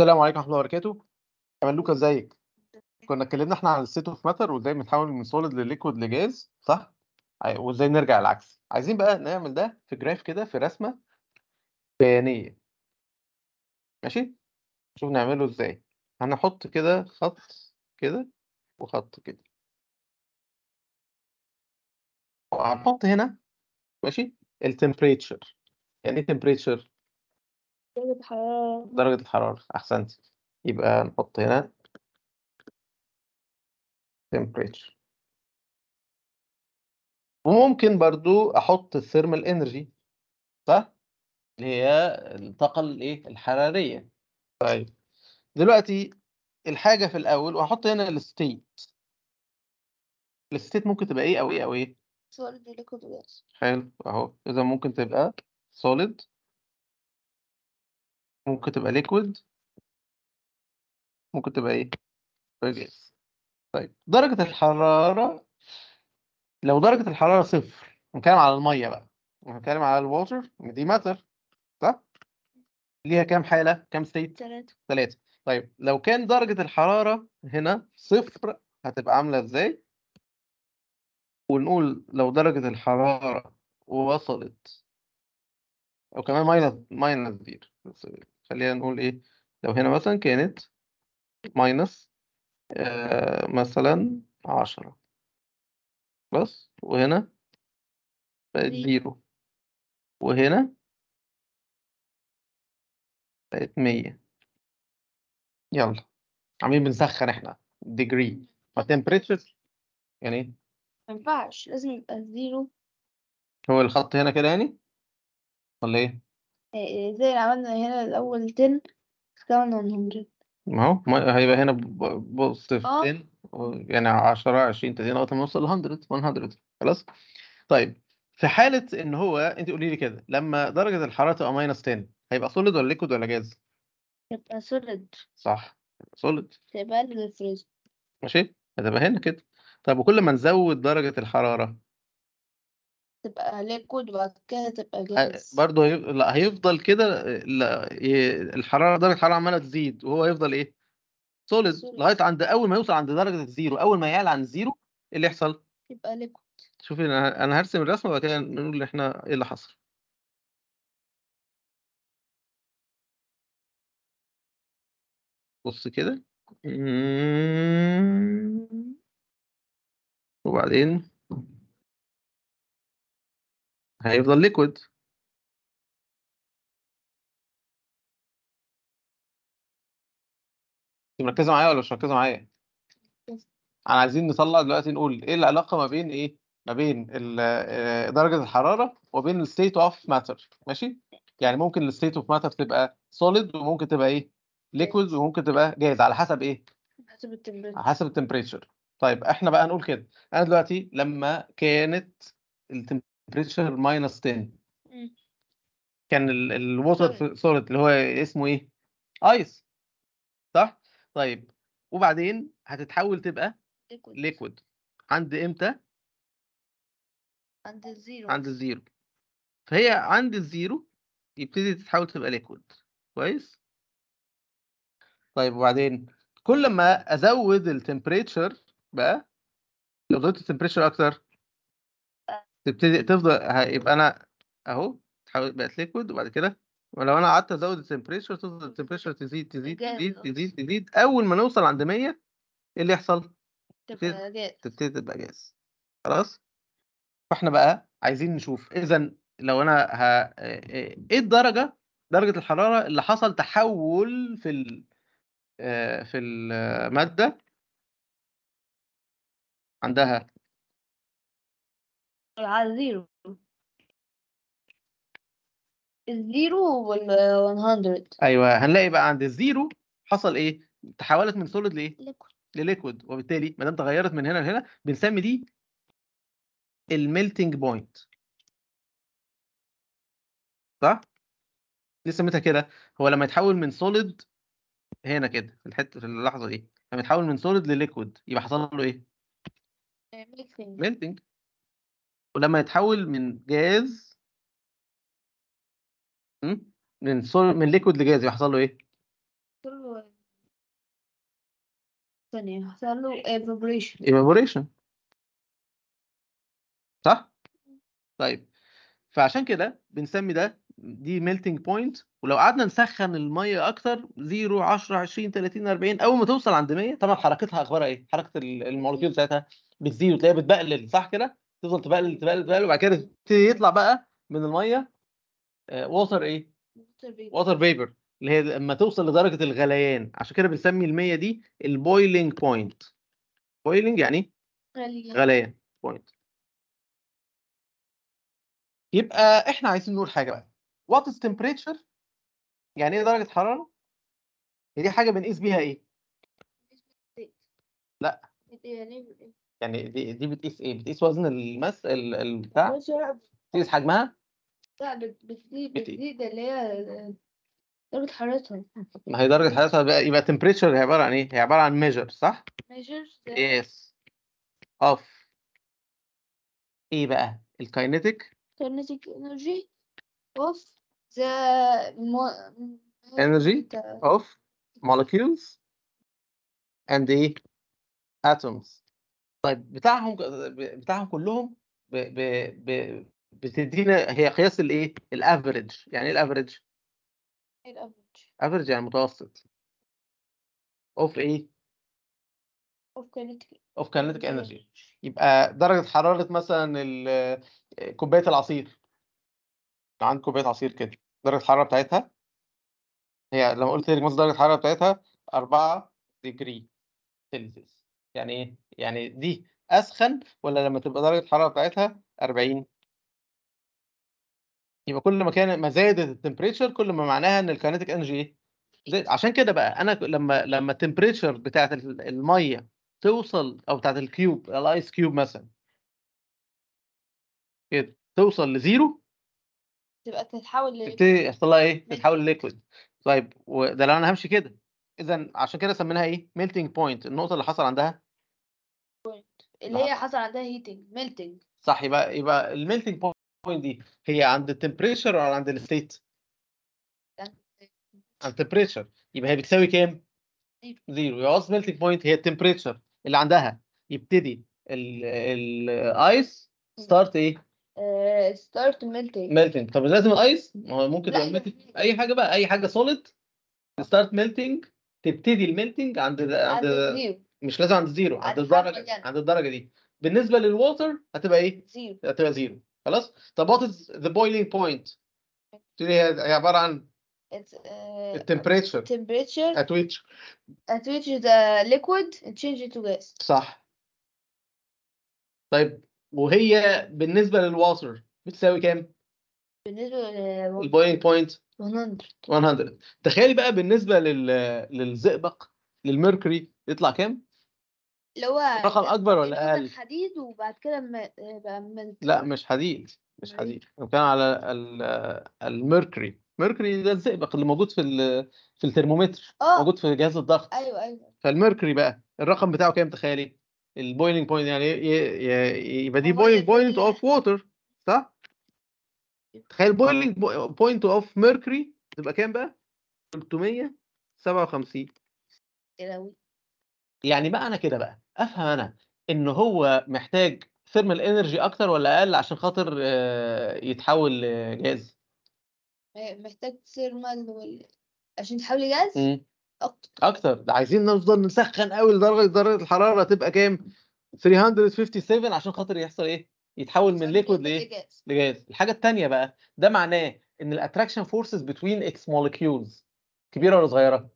السلام عليكم ورحمه الله وبركاته كمان لوكا ازيك كنا اتكلمنا احنا عن السيت اوف ماتر وازاي بنتحول من سوليد لليكويد لجاز صح وازاي نرجع العكس عايزين بقى نعمل ده في جراف كده في رسمه بيانيه ماشي نشوف نعمله ازاي هنحط كده خط كده وخط كده وهنحط هنا ماشي التمبريتشر يعني ايه تمبريتشر درجة الحرارة درجة الحرارة أحسنت يبقى نحط هنا temperature وممكن برضو أحط الثيرمال انرجي صح؟ اللي هي الطاقة الإيه الحرارية طيب دلوقتي الحاجة في الأول وهحط هنا الستيت الستيت ممكن تبقى إيه أو إيه أو إيه؟ solid liquid gas حلو أهو إذا ممكن تبقى solid ممكن تبقى ليكويد ممكن تبقى ايه جاز طيب درجة الحرارة لو درجة الحرارة صفر هنتكلم على المية بقى هنتكلم على الواتر دي ماتر صح؟ ليها كام حالة؟ كام ستيت؟ ثلاثة ثلاثة طيب لو كان درجة الحرارة هنا صفر هتبقى عاملة ازاي؟ ونقول لو درجة الحرارة وصلت أو كمان ماينس ماينس زيرو خلينا نقول ايه لو هنا مثلا كانت ماينس آه، مثلا عشرة بس وهنا بقت زيرو وهنا بقت مية يلا عمالين بنسخن احنا ديجري temperature يعني إيه؟ ما ينفعش لازم يبقى زيرو هو الخط هنا كده يعني ولا ايه؟ إيه، زي اللي عملنا هنا الأول 10 كمان 100 اهو ما هيبقى هنا بوصف 10 آه. يعني 10 20 30 لغايه ما نوصل ل 100 100 خلاص طيب في حاله ان هو انت قولي لي كده لما درجه الحراره تبقى ماينس 10 هيبقى سوليد ولا ليكويد ولا جاز؟ يبقى سوليد صح سوليد تبقى للفريزر ماشي هتبقى هنا كده طب وكل ما نزود درجه الحراره تبقى ليكود وبعد كده تبقى جاهز برضه هي... لا هيفضل كده لا الحراره درجه الحراره عماله تزيد وهو يفضل ايه سوليد لغايه عند اول ما يوصل عند درجه الزيرو اول ما يعلى عن زيرو ايه اللي يحصل يبقى ليكويد شوفي انا انا هرسم الرسمه وبعد كده نقول احنا ايه اللي حصل بص كده وبعدين هيفضل ليكويد مركزه معايا ولا مش مركزه معايا احنا عايزين نطلع دلوقتي نقول ايه العلاقه ما بين ايه ما بين آه، درجه الحراره وبين الستيت اوف ماتر ماشي يعني ممكن الستيت اوف ماتر تبقى سوليد وممكن تبقى ايه ليكويد وممكن تبقى جاهز على حسب ايه حسب التمبريتشر حسب التمبريتشر طيب احنا بقى هنقول كده انا دلوقتي لما كانت بريشر ماينس 10 كان الوتر سوليد اللي هو اسمه ايه؟ ايس صح؟ طيب وبعدين هتتحول تبقى ليكويد عند امتى؟ عند الزيرو عند الزيرو فهي عند الزيرو يبتدي تتحول تبقى ليكويد كويس؟ طيب وبعدين كل ما ازود التمبريتشر بقى لو زودت التمبريتشر اكتر تبتدي تفضل هيبقى انا اهو تحول بقت ليكويد وبعد كده ولو انا قعدت ازود التمبريتشر تفضل التمبريتشر تزيد تزيد تزيد تزيد تزيد اول ما نوصل عند 100 ايه اللي يحصل؟ تبقى جاز تبتدي تبقى جاز خلاص؟ فاحنا بقى عايزين نشوف اذا لو انا ه... آه، آه، ايه الدرجه درجه الحراره اللي حصل تحول في ال... آه، في الماده عندها على الزيرو الزيرو وال100 ايوه هنلاقي بقى عند الزيرو حصل ايه تحولت من سوليد لايه لليكويد وبالتالي ما دام تغيرت من هنا لهنا بنسمي دي الميلتنج بوينت صح ليه سميتها كده هو لما يتحول من سوليد هنا كده في الحته في اللحظه دي لما يتحول من سوليد لليكويد يبقى حصل له ايه ميلتنج ميلتنج ولما يتحول من جاز من صول من ليكويد لجاز يحصل له ايه؟ ثانية يحصل له ايفابوريشن evaporation صح؟ طيب فعشان كده بنسمي ده دي ميلتنج بوينت ولو قعدنا نسخن الميه اكتر 0 10 20 30 40 اول ما توصل عند 100 طبعا حركتها اخبارها ايه؟ حركه المولكيول بتاعتها بتزيد وتلاقيها بتبقلل صح كده؟ تفضل تبقلل تبقلل تبقلل وبعد كده تبتدي يطلع بقى من الميه ووتر آه، ايه؟ ووتر فيبر اللي هي لما توصل لدرجه الغليان عشان كده بنسمي المية دي البويلنج بوينت بويلنج يعني غليان غليان بوينت يبقى احنا عايزين نقول حاجه بقى وات از تمبريتشر يعني ايه درجه حراره هي دي حاجه بنقيس بيها ايه لا يعني دي, دي بتقيس ايه بتقيس وزن المس البتاع بتقيس حجمها لا بتزيد بتزيد اللي هي درجة حرارتها ما هي درجة حرارتها يبقى temperature هي عبارة عن ايه هي عبارة عن measure صح ميجر yes of ايه بقى الكاينيتيك kinetic energy of the انرجي energy of molecules and ايه atoms طيب بتاعهم بتاعهم كلهم ب... ب... ب... بتدينا هي قياس الايه الافريج يعني ايه الافريج ايه الافريج افريج يعني متوسط اوف ايه اوف كينيتيك اوف كينيتيك انرجي يبقى درجه حراره مثلا كوبايه العصير عند عندك كوبايه عصير كده درجه الحراره بتاعتها هي لما قلت لك درجه الحراره بتاعتها 4 ديجري سيلسيوس يعني ايه يعني دي اسخن ولا لما تبقى درجه الحراره بتاعتها 40 يبقى كل ما كان ما زادت التمبريتشر كل ما معناها ان الكاينتيك انرجي ايه زاد عشان كده بقى انا لما لما التمبريتشر بتاعت الميه توصل او بتاعت الكيوب الايس كيوب مثلا كده توصل لزيرو تبقى تتحول ل تبتدي يحصل لها ايه؟ تتحول لليكويد طيب وده لو انا همشي كده اذا عشان كده سميناها ايه؟ ميلتنج بوينت النقطه اللي حصل عندها اللي هي حصل عندها هيتنج ميلتنج صح يبقى يبقى الميلتنج بوينت دي هي عند التمبريتشر ولا عند الستيت؟ عند التمبريتشر يبقى هي بتساوي كام؟ زيرو يبقى قصد ميلتنج بوينت هي التمبريتشر اللي عندها يبتدي الايس ستارت ايه؟ ستارت ميلتنج ميلتنج طب لازم الايس ما هو ممكن تبقى يعني اي حاجه بقى اي حاجه سوليد ستارت ميلتنج تبتدي الميلتنج عند عند زيرو مش لازم عند زيرو عند الدرجه يعني. عند الدرجه دي بالنسبه للووتر هتبقى ايه؟ زيرو هتبقى زيرو خلاص طب وات از ذا بويلينج بوينت؟ تقول هي عباره عن التمبريتشر التمبريتشر ات ويتش ات ويتش ذا ليكويد تشينج تو جاس صح طيب وهي بالنسبه للووتر بتساوي كام؟ بالنسبه لل بوينت 100 100 تخيلي بقى بالنسبه لل للزئبق للميركوري يطلع كام؟ اللي هو رقم اكبر ولا اقل حديد وبعد كده م... من لا مش حديد مش حديد كان على الميركوري ميركوري ده الزئبق اللي موجود في في الترمومتر أوه. موجود في جهاز الضغط ايوه ايوه فالميركوري بقى الرقم بتاعه كام تخيلي البويلنج بوينت يعني إيه، إيه، إيه، يبقى دي بويلنج بوينت اوف ووتر صح تخيل بويلنج بوينت اوف ميركوري تبقى كام بقى 357 يا يعني بقى انا كده بقى افهم انا ان هو محتاج ثيرمال انرجي اكتر ولا اقل عشان خاطر آه، يتحول لجاز آه، محتاج ثيرمال وال... عشان يتحول لجاز اكتر اكتر ده عايزين نفضل نسخن قوي لدرجه درجه الحراره تبقى كام 357 عشان خاطر يحصل ايه يتحول من ليكويد لايه لجاز. لجاز الحاجه الثانيه بقى ده معناه ان الاتراكشن فورسز بتوين اكس مولكيولز كبيره ولا صغيره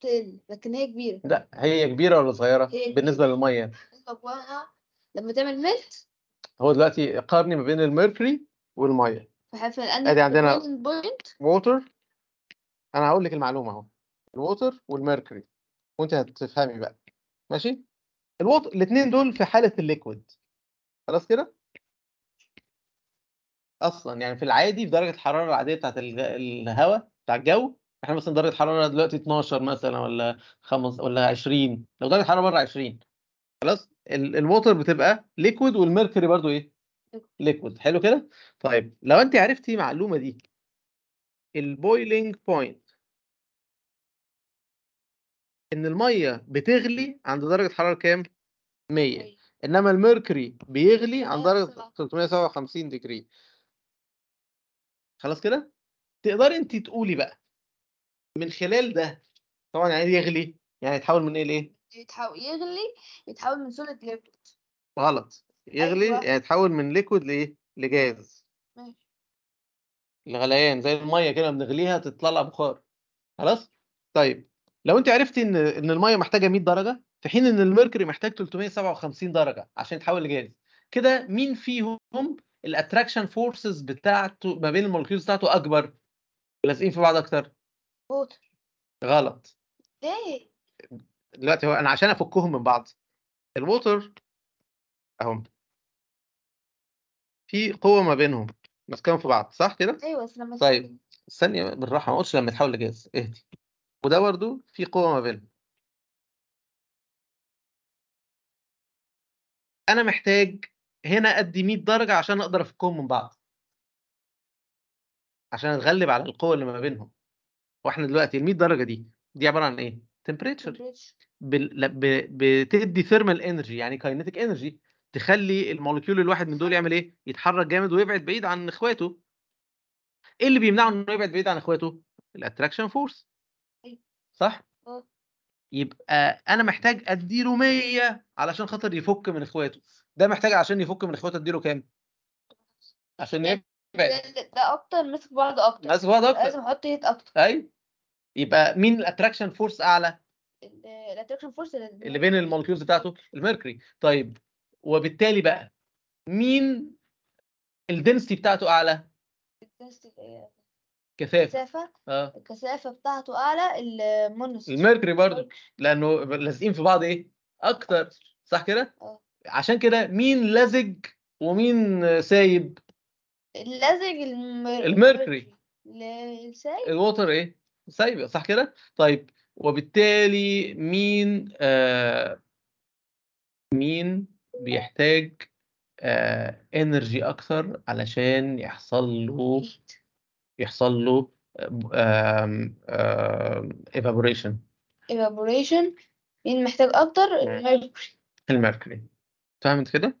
بتقل لكن هي كبيره لا هي كبيره ولا صغيره هي بالنسبه للميه طبقها لما تعمل ميلت هو دلوقتي قارني ما بين الميركوري والميه ادي عندنا ووتر انا هقول لك المعلومه اهو الووتر والميركوري وانت هتفهمي بقى ماشي الووتر الاثنين دول في حاله الليكويد خلاص كده اصلا يعني في العادي في درجه الحراره العاديه بتاعت الهواء بتاع الجو احنا مثلا درجه الحراره دلوقتي 12 مثلا ولا 5 ولا 20 لو درجه الحراره بره 20 خلاص الووتر بتبقى ليكويد والميركوري برضو ايه ليكويد حلو كده طيب لو انت عرفتي المعلومه دي البويلينج بوينت ان الميه بتغلي عند درجه حراره كام 100 انما الميركوري بيغلي عند درجه 357 ديجري خلاص كده تقدري انت تقولي بقى من خلال ده طبعا يعني يغلي يعني يتحول من ايه لايه؟ يتحول يغلي يتحول من سوليد ليكويد غلط يغلي أيوة. يعني يتحول من ليكويد لايه؟ لجاز ماشي الغليان زي الميه كده بنغليها تطلع لها بخار خلاص؟ طيب لو انت عرفتي ان ان الميه محتاجه 100 درجه في حين ان الميركوري محتاج 357 درجه عشان يتحول لجاز كده مين فيهم الاتراكشن فورسز بتاعته ما بين المولكيولز بتاعته اكبر لازقين في بعض اكتر بوتر غلط ليه؟ دلوقتي هو انا عشان افكهم من بعض الووتر اهم في قوه ما بينهم ماسكاهم في بعض صح كده؟ ايوه بس لما طيب ثانيه بالراحه ما اقولش لما تحول لجاز اهدي وده برضه في قوه ما بينهم انا محتاج هنا قد 100 درجه عشان اقدر افكهم من بعض عشان اتغلب على القوه اللي ما بينهم واحنا دلوقتي ال 100 درجه دي دي عباره عن ايه؟ تمبريتشر بتدي ثيرمال انرجي يعني كاينتيك انرجي تخلي المولكيول الواحد من دول يعمل ايه؟ يتحرك جامد ويبعد بعيد عن اخواته ايه اللي بيمنعه انه يبعد بعيد عن اخواته؟ الاتراكشن أيوة. فورس صح؟ آه. يبقى انا محتاج اديله 100 علشان خاطر يفك من اخواته ده محتاج عشان يفك من اخواته اديله كام عشان ده, اكتر ماسك بعض اكتر ماسك بعض اكتر لازم احط هيت اكتر ايوه يبقى مين الاتراكشن فورس اعلى؟ الاتراكشن فورس اللي بين المولكيولز بتاعته الميركوري طيب وبالتالي بقى مين الدنسيتي بتاعته اعلى؟ الدنسيتي إيه يعني؟ كثافه كثافه اه الكثافه بتاعته اعلى المونوس الميركوري برضه لانه لازقين في بعض ايه؟ اكتر صح كده؟ اه عشان كده مين لزج ومين سايب؟ اللزج الم... الميركوري السايب الووتر ايه سايب صح كده طيب وبالتالي مين آه مين بيحتاج آه انرجي اكثر علشان يحصل له يحصل له ايفابوريشن ايفابوريشن مين محتاج اكتر الميركوري الميركوري فهمت كده